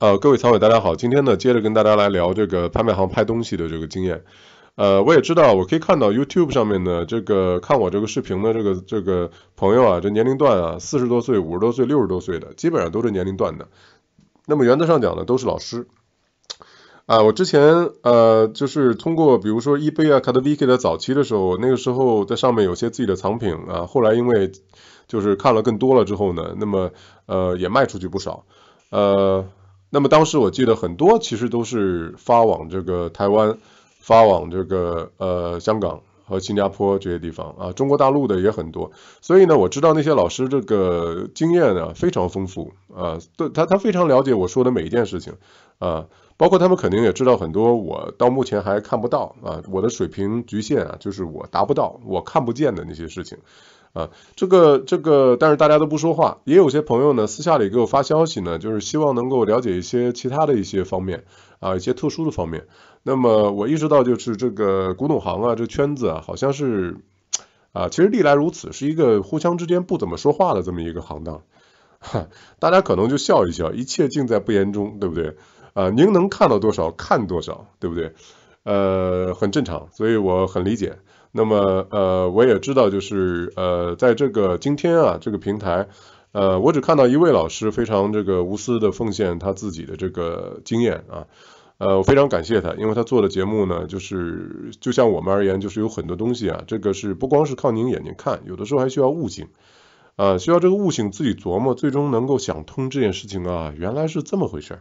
呃，各位曹伟，大家好，今天呢，接着跟大家来聊这个拍卖行拍东西的这个经验。呃，我也知道，我可以看到 YouTube 上面呢，这个看我这个视频的这个这个朋友啊，这年龄段啊，四十多岁、五十多岁、六十多岁的，基本上都是年龄段的。那么原则上讲呢，都是老师。啊，我之前呃，就是通过比如说 eBay 啊、c a d v i k 的早期的时候，那个时候在上面有些自己的藏品啊，后来因为就是看了更多了之后呢，那么呃，也卖出去不少，呃。那么当时我记得很多，其实都是发往这个台湾、发往这个呃香港和新加坡这些地方啊，中国大陆的也很多。所以呢，我知道那些老师这个经验啊非常丰富啊，对，他他非常了解我说的每一件事情啊，包括他们肯定也知道很多我到目前还看不到啊，我的水平局限啊，就是我达不到、我看不见的那些事情。啊，这个这个，但是大家都不说话，也有些朋友呢，私下里给我发消息呢，就是希望能够了解一些其他的一些方面，啊，一些特殊的方面。那么我意识到，就是这个古董行啊，这圈子啊，好像是啊，其实历来如此，是一个互相之间不怎么说话的这么一个行当，大家可能就笑一笑，一切尽在不言中，对不对？啊，您能看到多少看多少，对不对？呃，很正常，所以我很理解。那么呃，我也知道，就是呃，在这个今天啊，这个平台，呃，我只看到一位老师非常这个无私的奉献他自己的这个经验啊，呃，我非常感谢他，因为他做的节目呢，就是就像我们而言，就是有很多东西啊，这个是不光是靠您眼睛看，有的时候还需要悟性啊，需要这个悟性自己琢磨，最终能够想通这件事情啊，原来是这么回事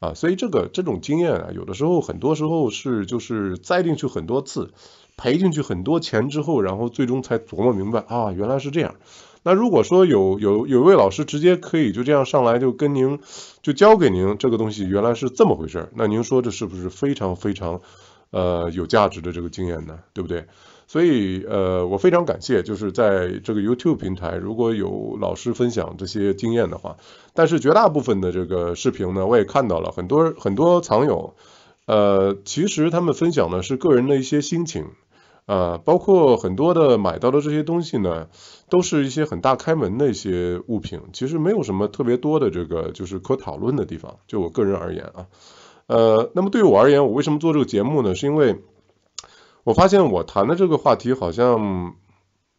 啊，所以这个这种经验啊，有的时候很多时候是就是栽进去很多次。赔进去很多钱之后，然后最终才琢磨明白啊，原来是这样。那如果说有有有一位老师直接可以就这样上来就跟您就教给您这个东西原来是这么回事，那您说这是不是非常非常呃有价值的这个经验呢？对不对？所以呃我非常感谢，就是在这个 YouTube 平台，如果有老师分享这些经验的话，但是绝大部分的这个视频呢，我也看到了很多很多藏友，呃其实他们分享的是个人的一些心情。啊，包括很多的买到的这些东西呢，都是一些很大开门的一些物品，其实没有什么特别多的这个就是可讨论的地方。就我个人而言啊，呃，那么对于我而言，我为什么做这个节目呢？是因为我发现我谈的这个话题好像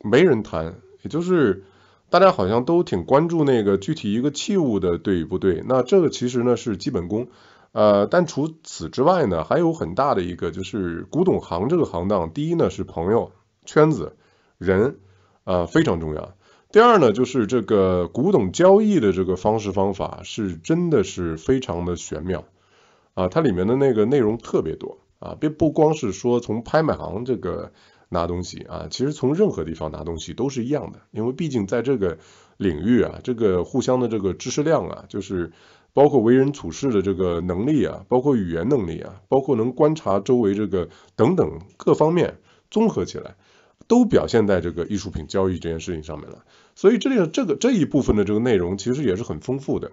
没人谈，也就是大家好像都挺关注那个具体一个器物的对与不对。那这个其实呢是基本功。呃，但除此之外呢，还有很大的一个就是古董行这个行当。第一呢是朋友圈子人，呃非常重要。第二呢就是这个古董交易的这个方式方法是真的是非常的玄妙啊，它里面的那个内容特别多啊，不不光是说从拍卖行这个拿东西啊，其实从任何地方拿东西都是一样的，因为毕竟在这个领域啊，这个互相的这个知识量啊，就是。包括为人处事的这个能力啊，包括语言能力啊，包括能观察周围这个等等各方面综合起来，都表现在这个艺术品交易这件事情上面了。所以这里这个这一部分的这个内容其实也是很丰富的。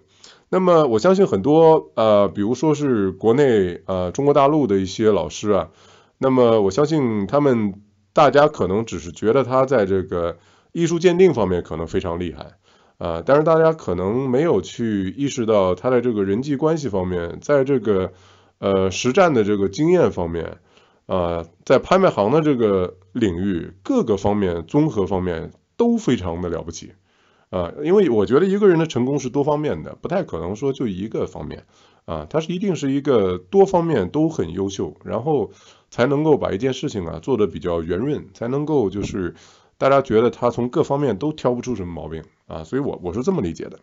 那么我相信很多呃，比如说是国内呃中国大陆的一些老师啊，那么我相信他们大家可能只是觉得他在这个艺术鉴定方面可能非常厉害。啊，但是大家可能没有去意识到他在这个人际关系方面，在这个呃实战的这个经验方面，啊，在拍卖行的这个领域各个方面综合方面都非常的了不起，啊，因为我觉得一个人的成功是多方面的，不太可能说就一个方面，啊，他是一定是一个多方面都很优秀，然后才能够把一件事情啊做的比较圆润，才能够就是。大家觉得他从各方面都挑不出什么毛病啊，所以我我是这么理解的。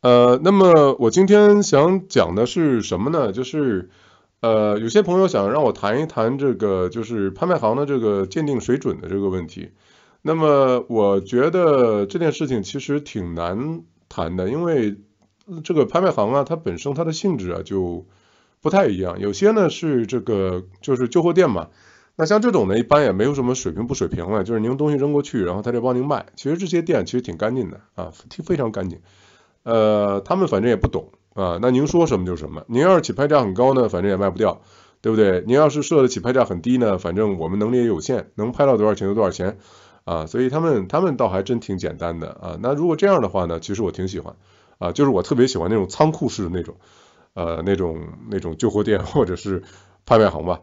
呃，那么我今天想讲的是什么呢？就是呃，有些朋友想让我谈一谈这个就是拍卖行的这个鉴定水准的这个问题。那么我觉得这件事情其实挺难谈的，因为这个拍卖行啊，它本身它的性质啊就不太一样，有些呢是这个就是旧货店嘛。那像这种呢，一般也没有什么水平不水平的，就是您东西扔过去，然后他再帮您卖。其实这些店其实挺干净的啊，挺非常干净。呃，他们反正也不懂啊，那您说什么就是什么。您要是起拍价很高呢，反正也卖不掉，对不对？您要是设的起拍价很低呢，反正我们能力也有限，能拍到多少钱就多少钱啊。所以他们他们倒还真挺简单的啊。那如果这样的话呢，其实我挺喜欢啊，就是我特别喜欢那种仓库式的那种呃那种那种旧货店或者是拍卖行吧。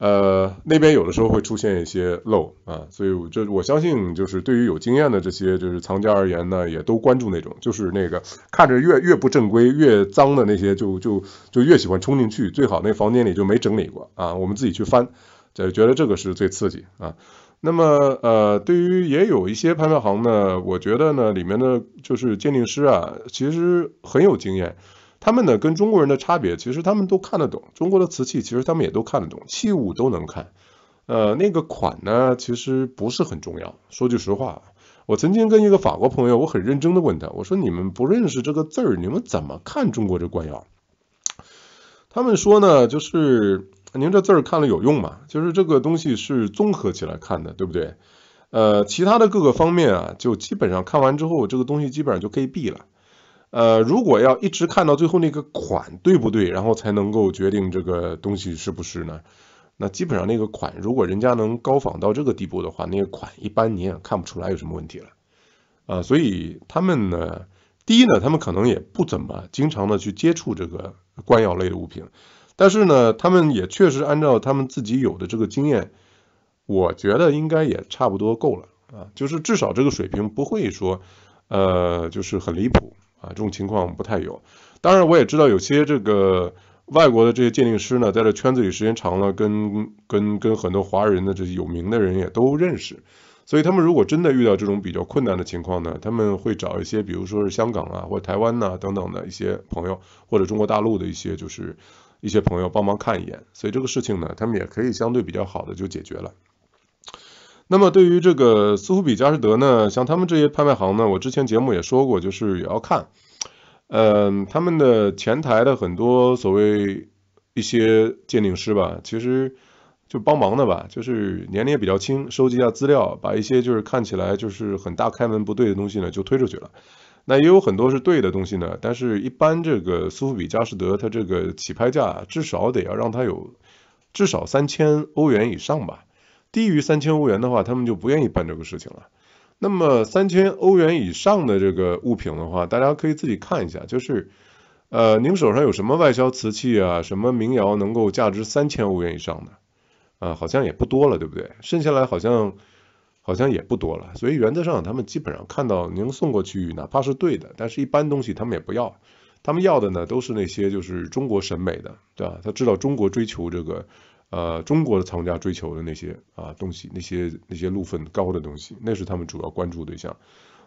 呃，那边有的时候会出现一些漏啊，所以就我相信就是对于有经验的这些就是藏家而言呢，也都关注那种，就是那个看着越越不正规、越脏的那些，就就就越喜欢冲进去，最好那房间里就没整理过啊，我们自己去翻，就觉得这个是最刺激啊。那么呃，对于也有一些拍卖行呢，我觉得呢里面的就是鉴定师啊，其实很有经验。他们呢跟中国人的差别，其实他们都看得懂中国的瓷器，其实他们也都看得懂器物都能看，呃，那个款呢其实不是很重要。说句实话，我曾经跟一个法国朋友，我很认真的问他，我说你们不认识这个字儿，你们怎么看中国这官窑？他们说呢，就是您这字儿看了有用吗？就是这个东西是综合起来看的，对不对？呃，其他的各个方面啊，就基本上看完之后，这个东西基本上就可以闭了。呃，如果要一直看到最后那个款对不对，然后才能够决定这个东西是不是呢？那基本上那个款，如果人家能高仿到这个地步的话，那个款一般你也看不出来有什么问题了啊。所以他们呢，第一呢，他们可能也不怎么经常的去接触这个官窑类的物品，但是呢，他们也确实按照他们自己有的这个经验，我觉得应该也差不多够了啊，就是至少这个水平不会说呃，就是很离谱。啊，这种情况不太有。当然，我也知道有些这个外国的这些鉴定师呢，在这圈子里时间长了，跟跟跟很多华人的这些有名的人也都认识。所以，他们如果真的遇到这种比较困难的情况呢，他们会找一些，比如说是香港啊，或者台湾呐等等的一些朋友，或者中国大陆的一些就是一些朋友帮忙看一眼。所以，这个事情呢，他们也可以相对比较好的就解决了。那么对于这个苏富比、佳士得呢，像他们这些拍卖行呢，我之前节目也说过，就是也要看，嗯，他们的前台的很多所谓一些鉴定师吧，其实就帮忙的吧，就是年龄也比较轻，收集一下资料，把一些就是看起来就是很大开门不对的东西呢就推出去了。那也有很多是对的东西呢，但是一般这个苏富比、佳士得它这个起拍价至少得要让它有至少三千欧元以上吧。低于三千欧元的话，他们就不愿意办这个事情了。那么三千欧元以上的这个物品的话，大家可以自己看一下，就是呃，您手上有什么外销瓷器啊，什么民窑能够价值三千欧元以上的啊，好像也不多了，对不对？剩下来好像好像也不多了。所以原则上，他们基本上看到您送过去，哪怕是对的，但是一般东西他们也不要。他们要的呢，都是那些就是中国审美的，对吧？他知道中国追求这个。呃，中国的藏家追求的那些啊东西，那些那些路分高的东西，那是他们主要关注对象。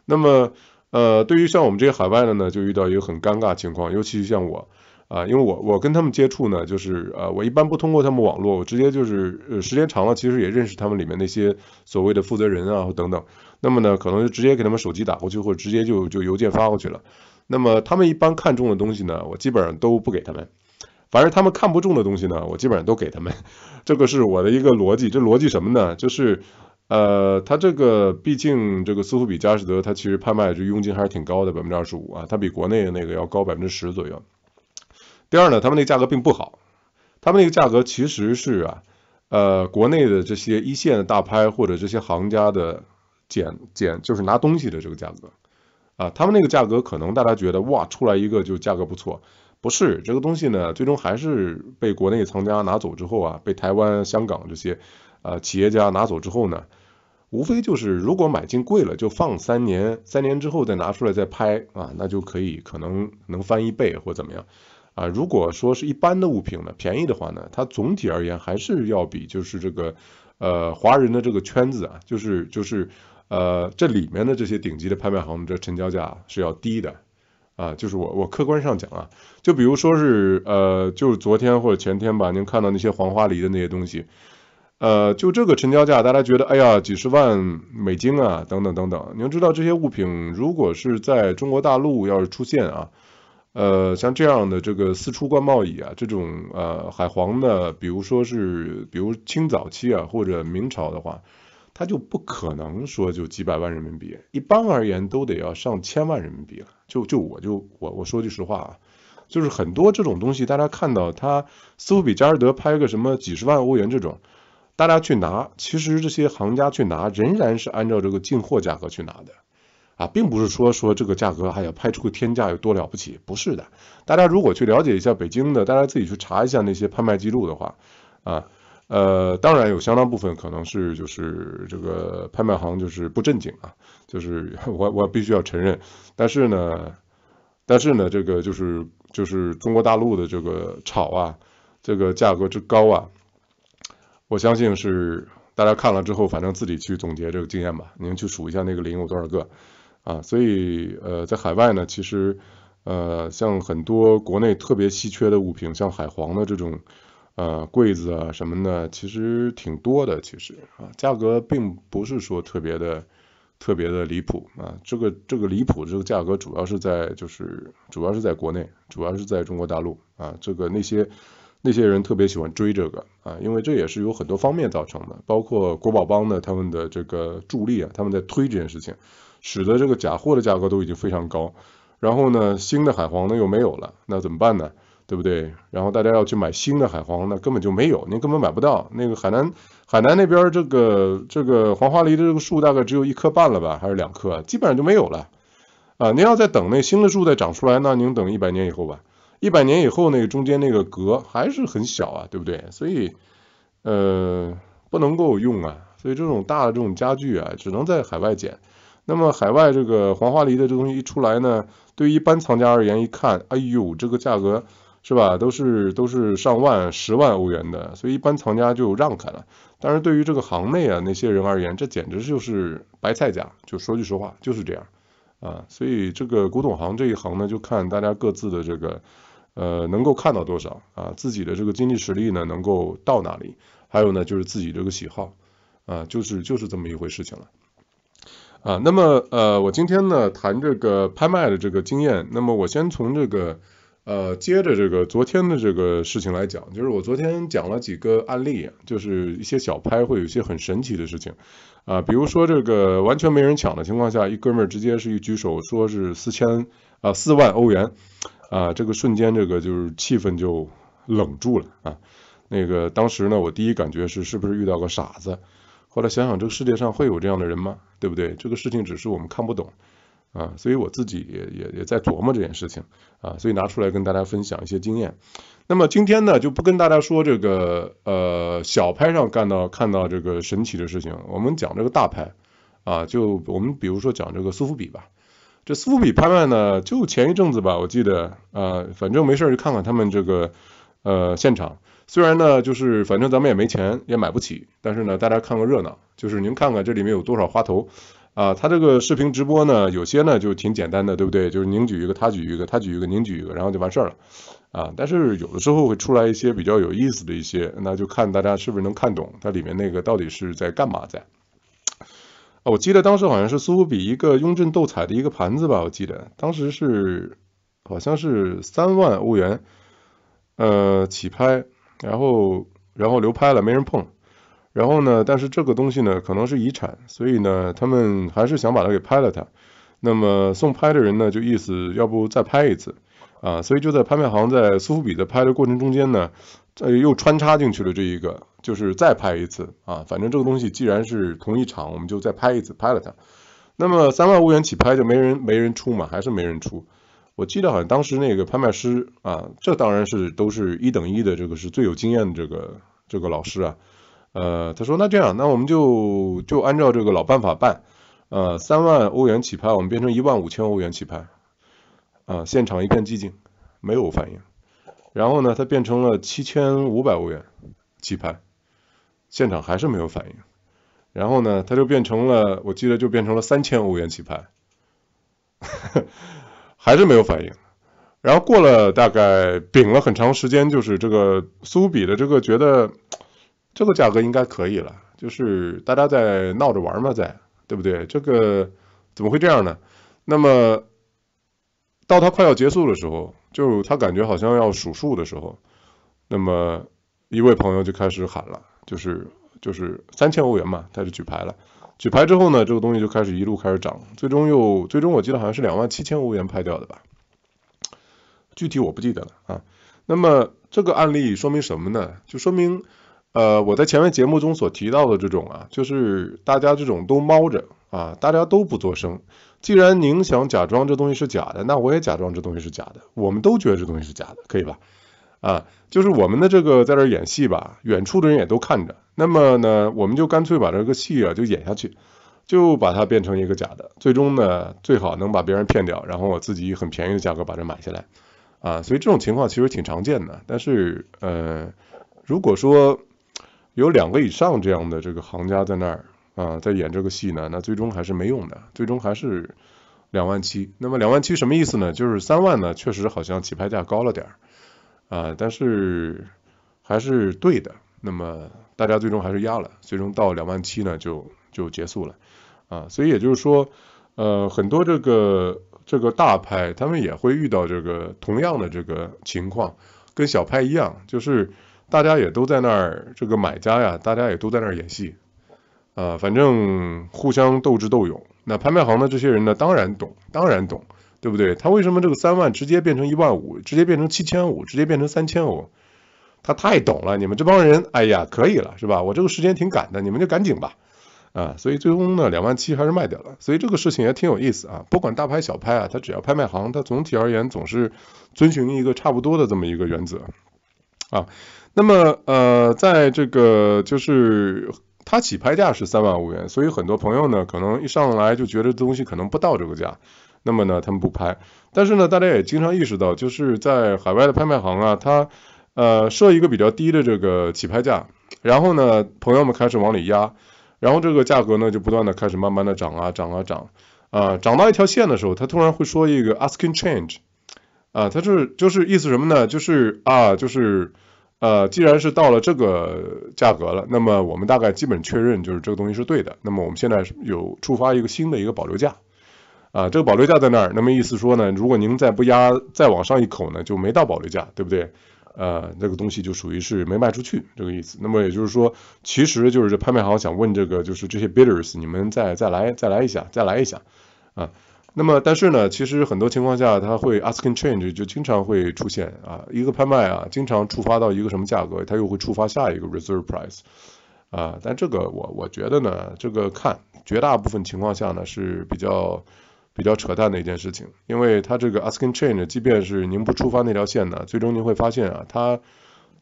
那么，呃，对于像我们这些海外的呢，就遇到一个很尴尬情况，尤其是像我啊，因为我我跟他们接触呢，就是呃，我一般不通过他们网络，我直接就是时间长了，其实也认识他们里面那些所谓的负责人啊等等。那么呢，可能就直接给他们手机打过去，或者直接就就邮件发过去了。那么他们一般看中的东西呢，我基本上都不给他们。凡是他们看不中的东西呢，我基本上都给他们，这个是我的一个逻辑。这逻辑什么呢？就是呃，他这个毕竟这个苏富比、佳士得，它其实拍卖这佣金还是挺高的，百分之二十五啊，它比国内的那个要高百分之十左右。第二呢，他们那个价格并不好，他们那个价格其实是啊，呃，国内的这些一线的大拍或者这些行家的减减就是拿东西的这个价格啊，他们那个价格可能大家觉得哇，出来一个就价格不错。不是这个东西呢，最终还是被国内藏家拿走之后啊，被台湾、香港这些呃企业家拿走之后呢，无非就是如果买进贵了，就放三年，三年之后再拿出来再拍啊，那就可以可能能翻一倍或怎么样啊。如果说是一般的物品呢，便宜的话呢，它总体而言还是要比就是这个呃华人的这个圈子啊，就是就是呃这里面的这些顶级的拍卖行的成交价是要低的。啊，就是我，我客观上讲啊，就比如说是，呃，就是昨天或者前天吧，您看到那些黄花梨的那些东西，呃，就这个成交价，大家觉得，哎呀，几十万美金啊，等等等等。您知道，这些物品如果是在中国大陆要是出现啊，呃，像这样的这个四出冠贸易啊，这种呃海黄的，比如说是，比如清早期啊，或者明朝的话。他就不可能说就几百万人民币，一般而言都得要上千万人民币了。就就我就我我说句实话啊，就是很多这种东西，大家看到他斯比加尔德拍个什么几十万欧元这种，大家去拿，其实这些行家去拿仍然是按照这个进货价格去拿的啊，并不是说说这个价格还要拍出个天价有多了不起，不是的。大家如果去了解一下北京的，大家自己去查一下那些拍卖记录的话啊。呃，当然有相当部分可能是就是这个拍卖行就是不正经啊，就是 我我必须要承认。但是呢，但是呢，这个就是就是中国大陆的这个炒啊，这个价格之高啊，我相信是大家看了之后，反正自己去总结这个经验吧。您去数一下那个零有多少个啊？所以呃，在海外呢，其实呃，像很多国内特别稀缺的物品，像海皇的这种。呃，柜子啊什么的，其实挺多的。其实啊，价格并不是说特别的、特别的离谱啊。这个、这个离谱这个价格，主要是在就是主要是在国内，主要是在中国大陆啊。这个那些那些人特别喜欢追这个啊，因为这也是有很多方面造成的，包括国宝帮呢他们的这个助力啊，他们在推这件事情，使得这个假货的价格都已经非常高。然后呢，新的海皇呢又没有了，那怎么办呢？对不对？然后大家要去买新的海黄，那根本就没有，您根本买不到。那个海南海南那边这个这个黄花梨的这个树大概只有一棵半了吧，还是两棵，基本上就没有了。啊，您要再等那新的树再长出来那您等一百年以后吧。一百年以后那个中间那个隔还是很小啊，对不对？所以呃不能够用啊，所以这种大的这种家具啊，只能在海外捡。那么海外这个黄花梨的这东西一出来呢，对于一般藏家而言，一看，哎呦，这个价格。是吧？都是都是上万、十万欧元的，所以一般藏家就让开了。但是对于这个行内啊那些人而言，这简直就是白菜价。就说句实话，就是这样啊。所以这个古董行这一行呢，就看大家各自的这个呃能够看到多少啊，自己的这个经济实力呢能够到哪里，还有呢就是自己这个喜好啊，就是就是这么一回事情了啊。那么呃，我今天呢谈这个拍卖的这个经验，那么我先从这个。呃，接着这个昨天的这个事情来讲，就是我昨天讲了几个案例，就是一些小拍会有一些很神奇的事情啊，比如说这个完全没人抢的情况下，一哥们儿直接是一举手说是四千啊四万欧元啊，这个瞬间这个就是气氛就冷住了啊，那个当时呢我第一感觉是是不是遇到个傻子，后来想想这个世界上会有这样的人吗？对不对？这个事情只是我们看不懂。啊，所以我自己也也也在琢磨这件事情啊，所以拿出来跟大家分享一些经验。那么今天呢，就不跟大家说这个呃小拍上干到看到这个神奇的事情，我们讲这个大拍啊，就我们比如说讲这个苏富比吧，这苏富比拍卖呢，就前一阵子吧，我记得啊，反正没事就看看他们这个呃现场，虽然呢就是反正咱们也没钱，也买不起，但是呢大家看个热闹，就是您看看这里面有多少花头。啊，他这个视频直播呢，有些呢就挺简单的，对不对？就是您举一个，他举一个，他举一个，您举一个，然后就完事儿了。啊，但是有的时候会出来一些比较有意思的一些，那就看大家是不是能看懂它里面那个到底是在干嘛在。啊，我记得当时好像是苏富比一个雍正斗彩的一个盘子吧，我记得当时是好像是三万欧元呃起拍，然后然后流拍了，没人碰。然后呢？但是这个东西呢，可能是遗产，所以呢，他们还是想把它给拍了它。那么送拍的人呢，就意思要不再拍一次啊？所以就在拍卖行在苏富比在拍的过程中间呢，呃，又穿插进去了这一个，就是再拍一次啊。反正这个东西既然是同一场，我们就再拍一次，拍了它。那么三万欧元起拍就没人没人出嘛，还是没人出。我记得好像当时那个拍卖师啊，这当然是都是一等一的，这个是最有经验的这个这个老师啊。呃，他说：“那这样，那我们就就按照这个老办法办，呃，三万欧元起拍，我们变成一万五千欧元起拍，啊，现场一片寂静，没有反应。然后呢，他变成了七千五百欧元起拍，现场还是没有反应。然后呢，他就变成了，我记得就变成了三千欧元起拍，还是没有反应。然后过了大概，屏了很长时间，就是这个苏比的这个觉得。”这个价格应该可以了，就是大家在闹着玩嘛，在对不对？这个怎么会这样呢？那么到他快要结束的时候，就他感觉好像要数数的时候，那么一位朋友就开始喊了，就是就是三千欧元嘛，他就举牌了。举牌之后呢，这个东西就开始一路开始涨，最终又最终我记得好像是两万七千欧元拍掉的吧，具体我不记得了啊。那么这个案例说明什么呢？就说明。呃，我在前面节目中所提到的这种啊，就是大家这种都猫着啊，大家都不作声。既然您想假装这东西是假的，那我也假装这东西是假的。我们都觉得这东西是假的，可以吧？啊，就是我们的这个在这演戏吧，远处的人也都看着。那么呢，我们就干脆把这个戏啊就演下去，就把它变成一个假的。最终呢，最好能把别人骗掉，然后我自己很便宜的价格把这买下来啊。所以这种情况其实挺常见的。但是呃，如果说有两个以上这样的这个行家在那儿啊，在演这个戏呢，那最终还是没用的，最终还是两万七。那么两万七什么意思呢？就是三万呢，确实好像起拍价高了点儿啊，但是还是对的。那么大家最终还是压了，最终到两万七呢，就就结束了啊。所以也就是说，呃，很多这个这个大拍他们也会遇到这个同样的这个情况，跟小拍一样，就是。大家也都在那儿，这个买家呀，大家也都在那儿演戏，啊，反正互相斗智斗勇。那拍卖行的这些人呢，当然懂，当然懂，对不对？他为什么这个三万直接变成一万五，直接变成七千五，直接变成三千五？他太懂了。你们这帮人，哎呀，可以了，是吧？我这个时间挺赶的，你们就赶紧吧，啊，所以最终呢，两万七还是卖掉了。所以这个事情也挺有意思啊，不管大拍小拍啊，他只要拍卖行，他总体而言总是遵循一个差不多的这么一个原则，啊。那么呃，在这个就是它起拍价是三万欧元，所以很多朋友呢可能一上来就觉得东西可能不到这个价，那么呢他们不拍。但是呢大家也经常意识到，就是在海外的拍卖行啊，它呃设一个比较低的这个起拍价，然后呢朋友们开始往里压，然后这个价格呢就不断的开始慢慢的涨啊涨啊涨啊，涨到一条线的时候，他突然会说一个 asking change 啊，他是就是意思什么呢？就是啊就是。呃，既然是到了这个价格了，那么我们大概基本确认就是这个东西是对的。那么我们现在有触发一个新的一个保留价，啊，这个保留价在那儿。那么意思说呢，如果您再不压再往上一口呢，就没到保留价，对不对？呃，那个东西就属于是没卖出去这个意思。那么也就是说，其实就是拍卖行想问这个，就是这些 bidders，你们再再来再来一下，再来一下，啊。那么，但是呢，其实很多情况下，它会 asking change，就经常会出现啊，一个拍卖啊，经常触发到一个什么价格，它又会触发下一个 reserve price，啊，但这个我我觉得呢，这个看绝大部分情况下呢是比较比较扯淡的一件事情，因为它这个 asking change，即便是您不触发那条线呢，最终您会发现啊，它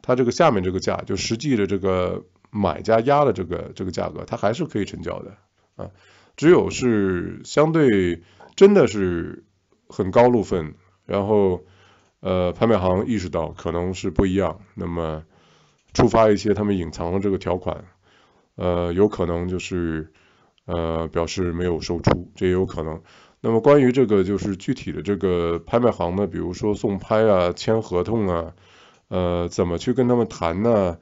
它这个下面这个价，就实际的这个买家压的这个这个价格，它还是可以成交的啊，只有是相对真的是很高路分，然后呃拍卖行意识到可能是不一样，那么触发一些他们隐藏的这个条款，呃有可能就是呃表示没有售出，这也有可能。那么关于这个就是具体的这个拍卖行呢，比如说送拍啊、签合同啊，呃怎么去跟他们谈呢？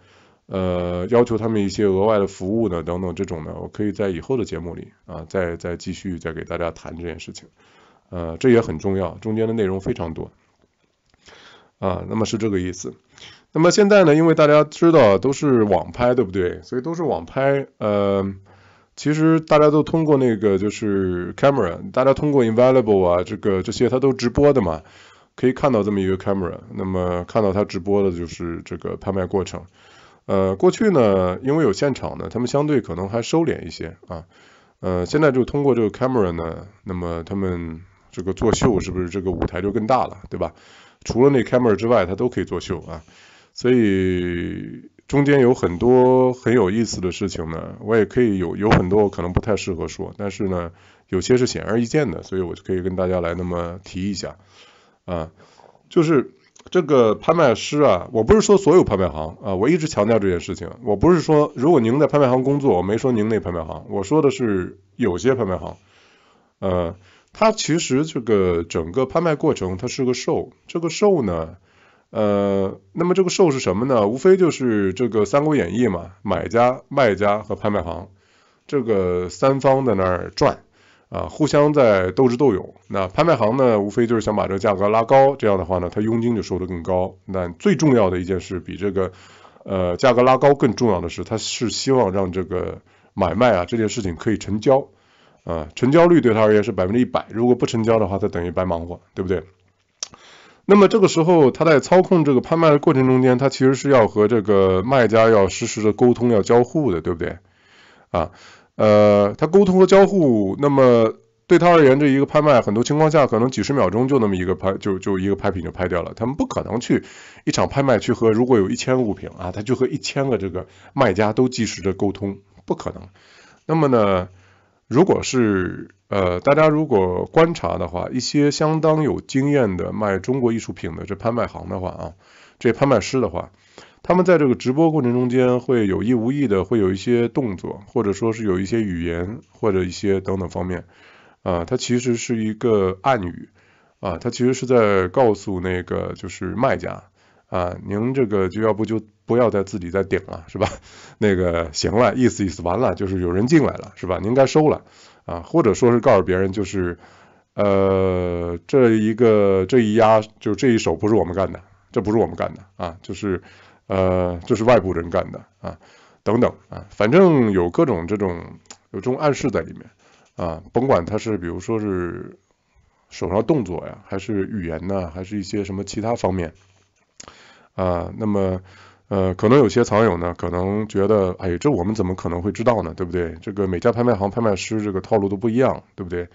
呃，要求他们一些额外的服务呢，等等这种呢，我可以在以后的节目里啊，再再继续再给大家谈这件事情，呃，这也很重要，中间的内容非常多，啊，那么是这个意思。那么现在呢，因为大家知道都是网拍，对不对？所以都是网拍，呃，其实大家都通过那个就是 camera，大家通过 invaluable 啊，这个这些它都直播的嘛，可以看到这么一个 camera，那么看到它直播的就是这个拍卖过程。呃，过去呢，因为有现场呢，他们相对可能还收敛一些啊。呃，现在就通过这个 camera 呢，那么他们这个作秀是不是这个舞台就更大了，对吧？除了那 camera 之外，它都可以作秀啊。所以中间有很多很有意思的事情呢，我也可以有有很多我可能不太适合说，但是呢，有些是显而易见的，所以我就可以跟大家来那么提一下啊，就是。这个拍卖师啊，我不是说所有拍卖行啊，我一直强调这件事情。我不是说如果您在拍卖行工作，我没说您那拍卖行，我说的是有些拍卖行，呃，它其实这个整个拍卖过程，它是个售。这个售呢，呃，那么这个售是什么呢？无非就是这个《三国演义》嘛，买家、卖家和拍卖行，这个三方在那儿转。啊，互相在斗智斗勇。那拍卖行呢，无非就是想把这个价格拉高，这样的话呢，他佣金就收得更高。那最重要的一件事，比这个呃价格拉高更重要的是，他是希望让这个买卖啊这件事情可以成交啊，成交率对他而言是百分之一百。如果不成交的话，他等于白忙活，对不对？那么这个时候，他在操控这个拍卖的过程中间，他其实是要和这个卖家要实时的沟通，要交互的，对不对？啊。呃，他沟通和交互，那么对他而言，这一个拍卖很多情况下可能几十秒钟就那么一个拍，就就一个拍品就拍掉了，他们不可能去一场拍卖去和如果有一千物品啊，他就和一千个这个卖家都及时的沟通，不可能。那么呢，如果是呃大家如果观察的话，一些相当有经验的卖中国艺术品的这拍卖行的话啊，这拍卖师的话。他们在这个直播过程中间会有意无意的会有一些动作，或者说是有一些语言或者一些等等方面，啊，它其实是一个暗语，啊，它其实是在告诉那个就是卖家，啊，您这个就要不就不要再自己再顶了是吧？那个行了，意思意思完了就是有人进来了是吧？您该收了，啊，或者说是告诉别人就是，呃，这一个这一压就这一手不是我们干的，这不是我们干的啊，就是。呃，这是外部人干的啊，等等啊，反正有各种这种有这种暗示在里面啊，甭管他是比如说是手上动作呀，还是语言呢，还是一些什么其他方面啊，那么呃，可能有些藏友呢，可能觉得哎这我们怎么可能会知道呢，对不对？这个每家拍卖行拍卖师这个套路都不一样，对不对？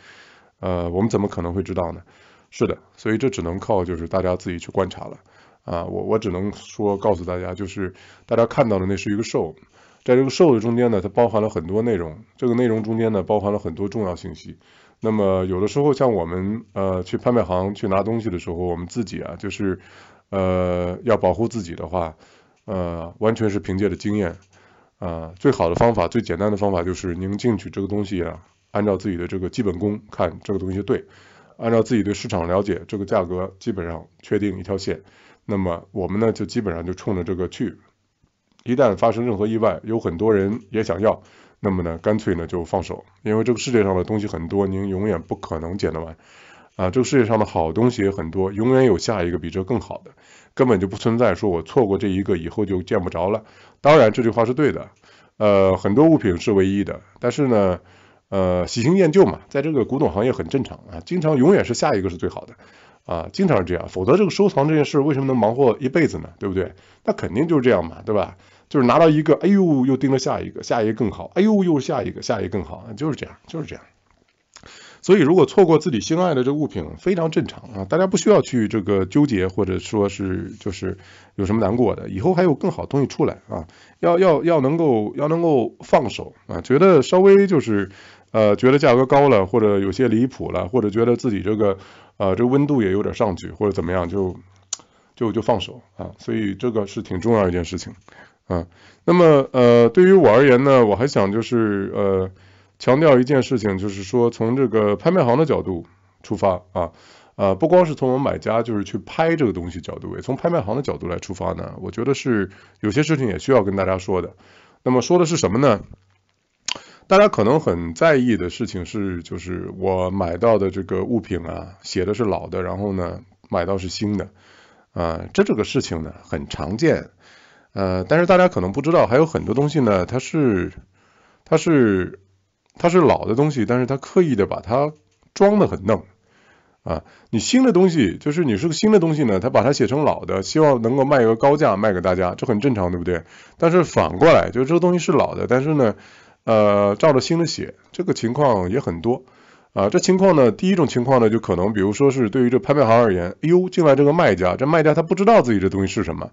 呃，我们怎么可能会知道呢？是的，所以这只能靠就是大家自己去观察了。啊，我我只能说告诉大家，就是大家看到的那是一个 show，在这个 show 的中间呢，它包含了很多内容，这个内容中间呢，包含了很多重要信息。那么有的时候像我们呃去拍卖行去拿东西的时候，我们自己啊，就是呃要保护自己的话，呃完全是凭借着经验啊，最好的方法、最简单的方法就是您进去这个东西啊，按照自己的这个基本功看这个东西对，按照自己对市场了解，这个价格基本上确定一条线。那么我们呢就基本上就冲着这个去，一旦发生任何意外，有很多人也想要，那么呢干脆呢就放手，因为这个世界上的东西很多，您永远不可能捡得完啊。这个世界上的好东西也很多，永远有下一个比这更好的，根本就不存在说我错过这一个以后就见不着了。当然这句话是对的，呃，很多物品是唯一的，但是呢，呃，喜新厌旧嘛，在这个古董行业很正常啊，经常永远是下一个是最好的。啊，经常是这样，否则这个收藏这件事为什么能忙活一辈子呢？对不对？那肯定就是这样嘛，对吧？就是拿到一个，哎呦，又盯着下一个，下一个更好，哎呦，又是下一个，下一个更好，就是这样，就是这样。所以如果错过自己心爱的这物品，非常正常啊，大家不需要去这个纠结或者说是就是有什么难过的，以后还有更好的东西出来啊，要要要能够要能够放手啊，觉得稍微就是呃觉得价格高了或者有些离谱了或者觉得自己这个。啊，这温度也有点上去或者怎么样，就就就放手啊，所以这个是挺重要一件事情啊。那么呃，对于我而言呢，我还想就是呃强调一件事情，就是说从这个拍卖行的角度出发啊，啊不光是从我们买家就是去拍这个东西角度，也从拍卖行的角度来出发呢，我觉得是有些事情也需要跟大家说的。那么说的是什么呢？大家可能很在意的事情是，就是我买到的这个物品啊，写的是老的，然后呢，买到是新的，啊，这这个事情呢，很常见，呃，但是大家可能不知道，还有很多东西呢，它是，它是，它是老的东西，但是它刻意的把它装的很嫩，啊，你新的东西，就是你是个新的东西呢，它把它写成老的，希望能够卖一个高价卖给大家，这很正常，对不对？但是反过来，就这个东西是老的，但是呢。呃，照着新的写，这个情况也很多啊。这情况呢，第一种情况呢，就可能，比如说是对于这拍卖行而言，哎呦，进来这个卖家，这卖家他不知道自己这东西是什么，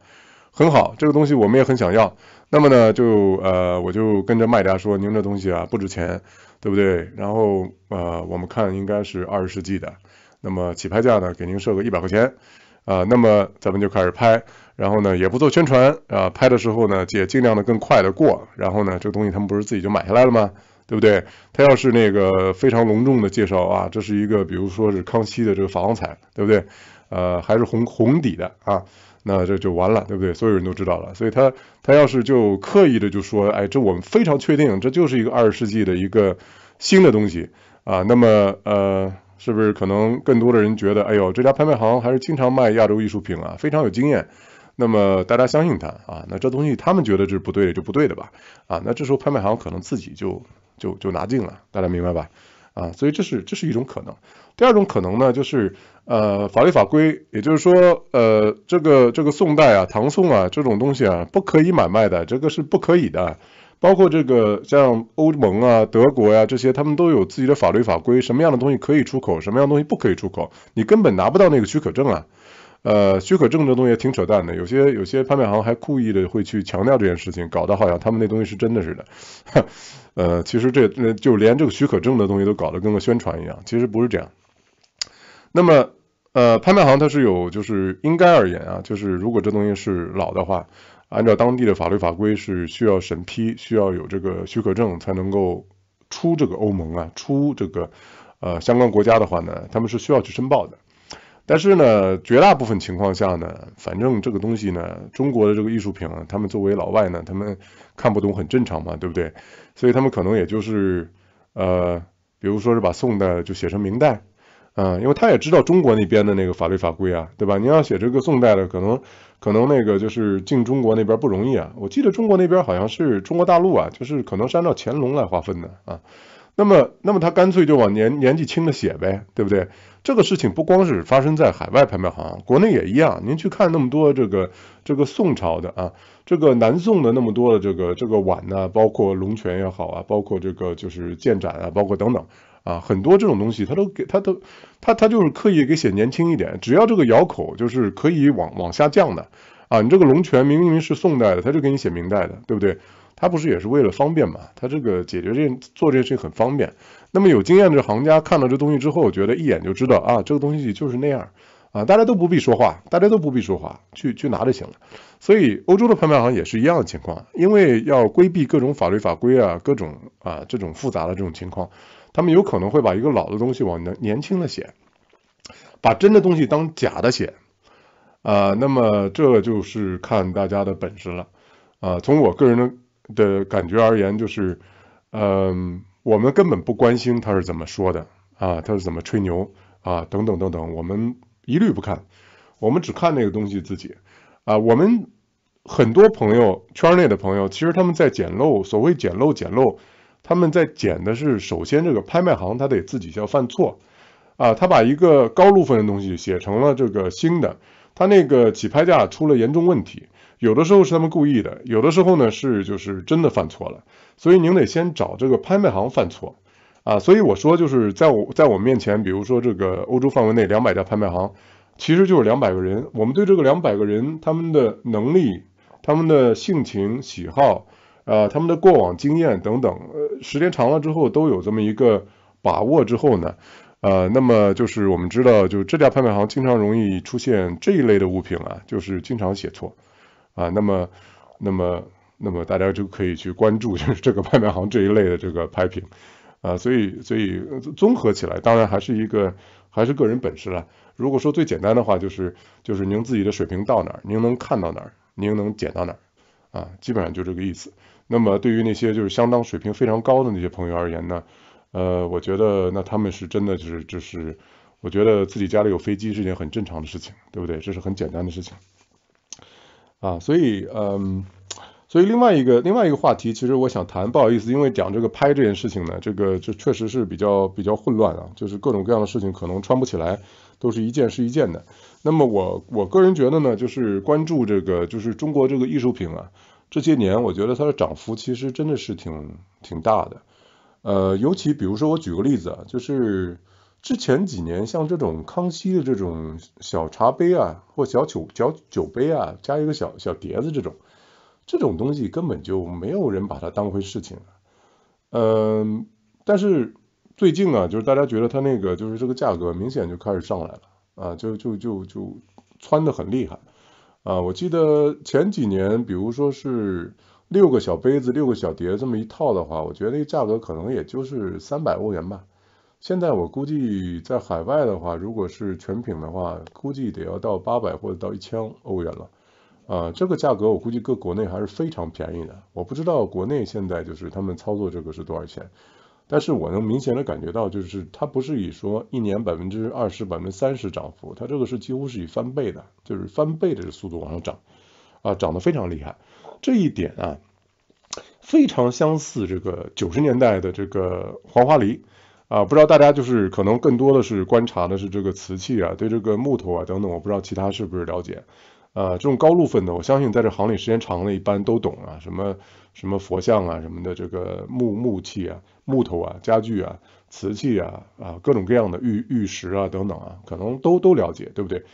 很好，这个东西我们也很想要。那么呢，就呃，我就跟着卖家说，您这东西啊不值钱，对不对？然后呃，我们看应该是二十世纪的，那么起拍价呢，给您设个一百块钱。啊，那么咱们就开始拍，然后呢也不做宣传啊，拍的时候呢也尽量的更快的过，然后呢这个东西他们不是自己就买下来了吗？对不对？他要是那个非常隆重的介绍啊，这是一个比如说是康熙的这个珐琅彩，对不对？呃，还是红红底的啊，那这就完了，对不对？所有人都知道了，所以他他要是就刻意的就说，哎，这我们非常确定，这就是一个二十世纪的一个新的东西啊，那么呃。是不是可能更多的人觉得，哎呦，这家拍卖行还是经常卖亚洲艺术品啊，非常有经验，那么大家相信他啊，那这东西他们觉得这是不对的就不对的吧，啊，那这时候拍卖行可能自己就就就拿定了，大家明白吧？啊，所以这是这是一种可能。第二种可能呢，就是呃法律法规，也就是说呃这个这个宋代啊、唐宋啊这种东西啊，不可以买卖的，这个是不可以的。包括这个像欧盟啊、德国呀这些，他们都有自己的法律法规，什么样的东西可以出口，什么样的东西不可以出口，你根本拿不到那个许可证啊。呃，许可证这东西挺扯淡的，有些有些拍卖行还故意的会去强调这件事情，搞得好像他们那东西是真的似的。呃，其实这就连这个许可证的东西都搞得跟个宣传一样，其实不是这样。那么，呃，拍卖行它是有，就是应该而言啊，就是如果这东西是老的话。按照当地的法律法规是需要审批，需要有这个许可证才能够出这个欧盟啊，出这个呃相关国家的话呢，他们是需要去申报的。但是呢，绝大部分情况下呢，反正这个东西呢，中国的这个艺术品，啊，他们作为老外呢，他们看不懂很正常嘛，对不对？所以他们可能也就是呃，比如说是把宋代就写成明代，嗯，因为他也知道中国那边的那个法律法规啊，对吧？你要写这个宋代的可能。可能那个就是进中国那边不容易啊。我记得中国那边好像是中国大陆啊，就是可能是按照乾隆来划分的啊。那么，那么他干脆就往年年纪轻的写呗，对不对？这个事情不光是发生在海外拍卖行，国内也一样。您去看那么多这个这个宋朝的啊，这个南宋的那么多的这个这个碗呢，包括龙泉也好啊，包括这个就是建盏啊，包括等等啊，很多这种东西他都给他都。他他就是刻意给写年轻一点，只要这个窑口就是可以往往下降的啊，你这个龙泉明明明是宋代的，他就给你写明代的，对不对？他不是也是为了方便嘛？他这个解决这做这件事情很方便。那么有经验的行家看到这东西之后，觉得一眼就知道啊，这个东西就是那样啊，大家都不必说话，大家都不必说话，去去拿就行了。所以欧洲的拍卖行也是一样的情况，因为要规避各种法律法规啊，各种啊这种复杂的这种情况。他们有可能会把一个老的东西往年年轻的写，把真的东西当假的写，啊，那么这就是看大家的本事了，啊，从我个人的感觉而言，就是，嗯，我们根本不关心他是怎么说的，啊，他是怎么吹牛，啊，等等等等，我们一律不看，我们只看那个东西自己，啊，我们很多朋友圈内的朋友，其实他们在捡漏，所谓捡漏，捡漏。他们在捡的是，首先这个拍卖行他得自己要犯错，啊，他把一个高路分的东西写成了这个新的，他那个起拍价出了严重问题，有的时候是他们故意的，有的时候呢是就是真的犯错了，所以您得先找这个拍卖行犯错，啊，所以我说就是在我在我面前，比如说这个欧洲范围内两百家拍卖行，其实就是两百个人，我们对这个两百个人他们的能力、他们的性情喜好。呃，他们的过往经验等等，时间长了之后都有这么一个把握之后呢，呃，那么就是我们知道，就是这家拍卖行经常容易出现这一类的物品啊，就是经常写错啊，那么，那么，那么大家就可以去关注就是这个拍卖行这一类的这个拍品啊，所以，所以综合起来，当然还是一个还是个人本事了。如果说最简单的话，就是就是您自己的水平到哪儿，您能看到哪儿，您能捡到哪儿啊，基本上就这个意思。那么对于那些就是相当水平非常高的那些朋友而言呢，呃，我觉得那他们是真的就是就是，我觉得自己家里有飞机是一件很正常的事情，对不对？这是很简单的事情，啊，所以嗯，所以另外一个另外一个话题，其实我想谈，不好意思，因为讲这个拍这件事情呢，这个这确实是比较比较混乱啊，就是各种各样的事情可能穿不起来，都是一件是一件的。那么我我个人觉得呢，就是关注这个就是中国这个艺术品啊。这些年，我觉得它的涨幅其实真的是挺挺大的，呃，尤其比如说我举个例子啊，就是之前几年像这种康熙的这种小茶杯啊，或小酒小酒杯啊，加一个小小碟子这种，这种东西根本就没有人把它当回事情，嗯，但是最近啊，就是大家觉得它那个就是这个价格明显就开始上来了啊，就就就就窜的很厉害。啊，我记得前几年，比如说是六个小杯子、六个小碟这么一套的话，我觉得那个价格可能也就是三百欧元吧。现在我估计在海外的话，如果是全品的话，估计得要到八百或者到一千欧元了。啊，这个价格我估计搁国内还是非常便宜的。我不知道国内现在就是他们操作这个是多少钱。但是我能明显的感觉到，就是它不是以说一年百分之二十、百分之三十涨幅，它这个是几乎是以翻倍的，就是翻倍的速度往上涨，啊，涨得非常厉害。这一点啊，非常相似这个九十年代的这个黄花梨啊，不知道大家就是可能更多的是观察的是这个瓷器啊，对这个木头啊等等，我不知道其他是不是了解。啊，这种高露分的，我相信在这行里时间长了，一般都懂啊，什么什么佛像啊，什么的，这个木木器啊，木头啊，家具啊，瓷器啊，啊，各种各样的玉玉石啊等等啊，可能都都了解，对不对？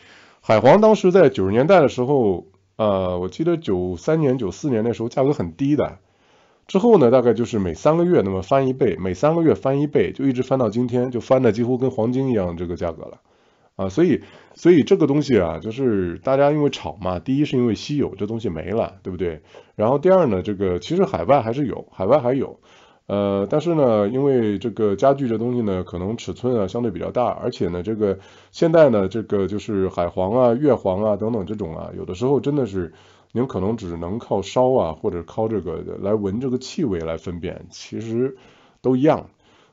海黄当时在九十年代的时候，呃，我记得九三年、九四年那时候价格很低的，之后呢，大概就是每三个月那么翻一倍，每三个月翻一倍，就一直翻到今天，就翻的几乎跟黄金一样这个价格了。啊，所以，所以这个东西啊，就是大家因为炒嘛，第一是因为稀有，这东西没了，对不对？然后第二呢，这个其实海外还是有，海外还有，呃，但是呢，因为这个家具这东西呢，可能尺寸啊相对比较大，而且呢，这个现在呢，这个就是海黄啊、月黄啊等等这种啊，有的时候真的是您可能只能靠烧啊，或者靠这个来闻这个气味来分辨，其实都一样。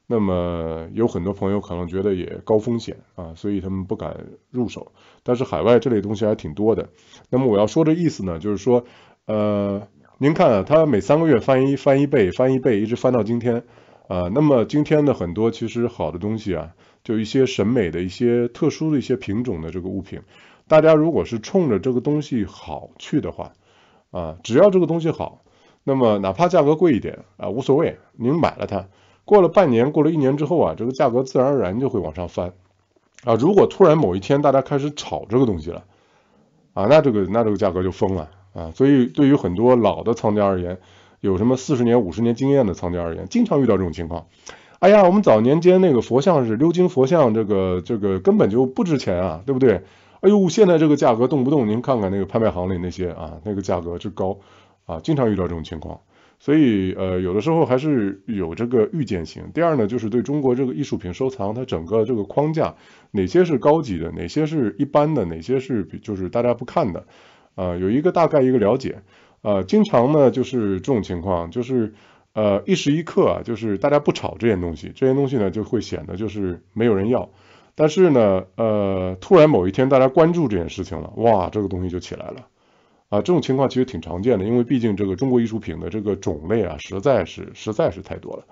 那么有很多朋友可能觉得也高风险啊，所以他们不敢入手。但是海外这类东西还挺多的。那么我要说的意思呢，就是说，呃，您看啊，它每三个月翻一翻一倍，翻一倍，一直翻到今天啊。那么今天的很多其实好的东西啊，就一些审美的一些特殊的一些品种的这个物品，大家如果是冲着这个东西好去的话啊，只要这个东西好，那么哪怕价格贵一点啊，无所谓，您买了它。过了半年，过了一年之后啊，这个价格自然而然就会往上翻，啊，如果突然某一天大家开始炒这个东西了，啊，那这个那这个价格就疯了啊，所以对于很多老的藏家而言，有什么四十年、五十年经验的藏家而言，经常遇到这种情况，哎呀，我们早年间那个佛像是鎏金佛像，这个这个根本就不值钱啊，对不对？哎呦，现在这个价格动不动，您看看那个拍卖行里那些啊，那个价格之高啊，经常遇到这种情况。所以，呃，有的时候还是有这个预见性。第二呢，就是对中国这个艺术品收藏，它整个这个框架，哪些是高级的，哪些是一般的，哪些是比就是大家不看的，啊，有一个大概一个了解。啊，经常呢就是这种情况，就是呃一时一刻啊，就是大家不炒这件东西，这件东西呢就会显得就是没有人要。但是呢，呃，突然某一天大家关注这件事情了，哇，这个东西就起来了。啊，这种情况其实挺常见的，因为毕竟这个中国艺术品的这个种类啊，实在是实在是太多了，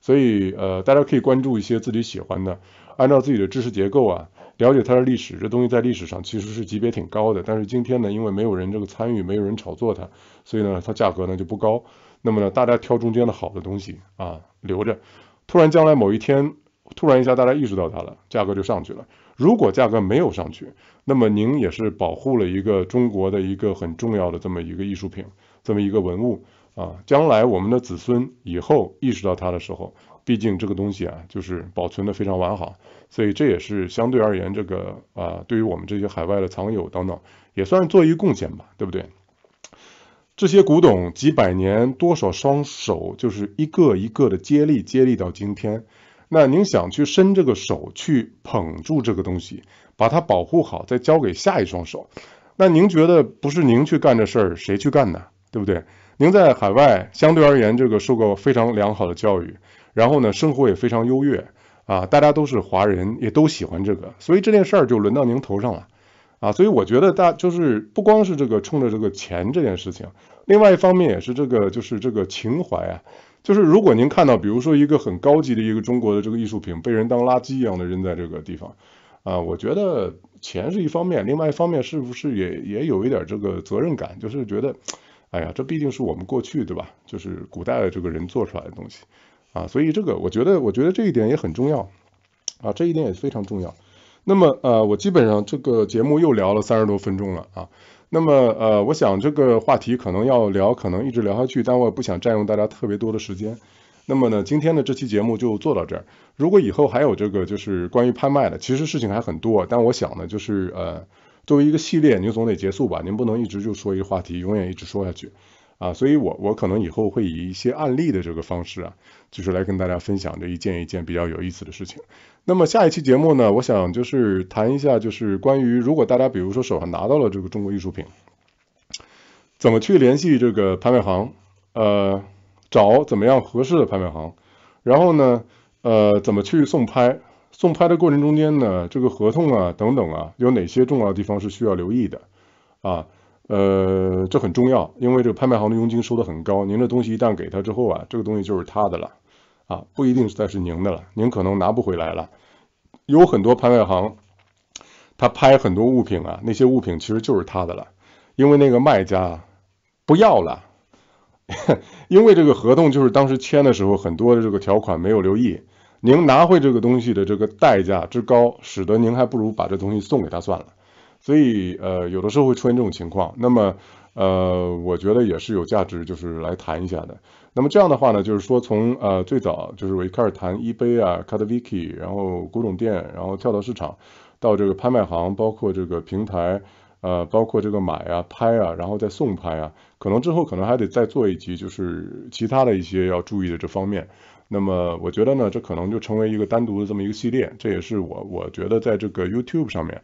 所以呃，大家可以关注一些自己喜欢的，按照自己的知识结构啊，了解它的历史，这东西在历史上其实是级别挺高的，但是今天呢，因为没有人这个参与，没有人炒作它，所以呢，它价格呢就不高，那么呢，大家挑中间的好的东西啊，留着，突然将来某一天。突然一下，大家意识到它了，价格就上去了。如果价格没有上去，那么您也是保护了一个中国的一个很重要的这么一个艺术品，这么一个文物啊。将来我们的子孙以后意识到它的时候，毕竟这个东西啊，就是保存的非常完好，所以这也是相对而言，这个啊，对于我们这些海外的藏友等等，也算是做一个贡献吧，对不对？这些古董几百年，多少双手就是一个一个的接力接力到今天。那您想去伸这个手去捧住这个东西，把它保护好，再交给下一双手。那您觉得不是您去干这事儿，谁去干呢？对不对？您在海外相对而言这个受过非常良好的教育，然后呢生活也非常优越啊，大家都是华人，也都喜欢这个，所以这件事儿就轮到您头上了啊。所以我觉得大就是不光是这个冲着这个钱这件事情，另外一方面也是这个就是这个情怀啊。就是如果您看到，比如说一个很高级的一个中国的这个艺术品，被人当垃圾一样的扔在这个地方，啊，我觉得钱是一方面，另外一方面是不是也也有一点这个责任感，就是觉得，哎呀，这毕竟是我们过去对吧，就是古代的这个人做出来的东西，啊，所以这个我觉得我觉得这一点也很重要，啊，这一点也非常重要。那么，呃，我基本上这个节目又聊了三十多分钟了啊。那么，呃，我想这个话题可能要聊，可能一直聊下去，但我也不想占用大家特别多的时间。那么呢，今天的这期节目就做到这儿。如果以后还有这个，就是关于拍卖的，其实事情还很多。但我想呢，就是呃，作为一个系列，您总得结束吧，您不能一直就说一个话题，永远一直说下去。啊，所以我我可能以后会以一些案例的这个方式啊，就是来跟大家分享这一件一件比较有意思的事情。那么下一期节目呢，我想就是谈一下，就是关于如果大家比如说手上拿到了这个中国艺术品，怎么去联系这个拍卖行，呃，找怎么样合适的拍卖行，然后呢，呃，怎么去送拍，送拍的过程中间呢，这个合同啊等等啊，有哪些重要的地方是需要留意的啊？呃，这很重要，因为这个拍卖行的佣金收的很高。您的东西一旦给他之后啊，这个东西就是他的了，啊，不一定再是您的了，您可能拿不回来了。有很多拍卖行，他拍很多物品啊，那些物品其实就是他的了，因为那个卖家不要了，因为这个合同就是当时签的时候很多的这个条款没有留意，您拿回这个东西的这个代价之高，使得您还不如把这东西送给他算了。所以，呃，有的时候会出现这种情况。那么，呃，我觉得也是有价值，就是来谈一下的。那么这样的话呢，就是说从呃最早就是我一开始谈一杯啊、卡德 k 基，然后古董店，然后跳到市场，到这个拍卖行，包括这个平台，呃，包括这个买啊、拍啊，然后再送拍啊，可能之后可能还得再做一集，就是其他的一些要注意的这方面。那么，我觉得呢，这可能就成为一个单独的这么一个系列。这也是我我觉得在这个 YouTube 上面。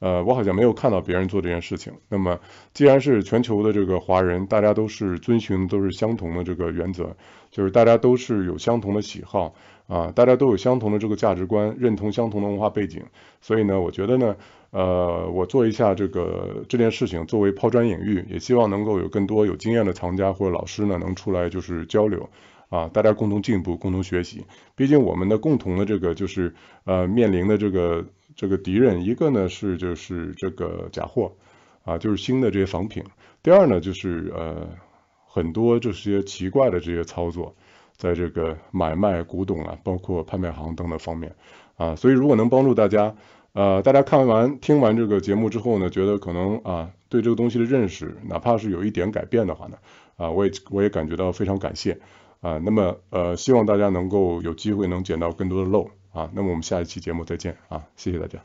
呃，我好像没有看到别人做这件事情。那么，既然是全球的这个华人，大家都是遵循都是相同的这个原则，就是大家都是有相同的喜好啊，大家都有相同的这个价值观，认同相同的文化背景。所以呢，我觉得呢，呃，我做一下这个这件事情，作为抛砖引玉，也希望能够有更多有经验的藏家或者老师呢，能出来就是交流啊，大家共同进步，共同学习。毕竟我们的共同的这个就是呃面临的这个。这个敌人，一个呢是就是这个假货啊，就是新的这些仿品；第二呢就是呃很多这些奇怪的这些操作，在这个买卖古董啊，包括拍卖行等等方面啊，所以如果能帮助大家呃，大家看完听完这个节目之后呢，觉得可能啊对这个东西的认识，哪怕是有一点改变的话呢，啊我也我也感觉到非常感谢啊，那么呃希望大家能够有机会能捡到更多的漏。啊，那么我们下一期节目再见啊，谢谢大家。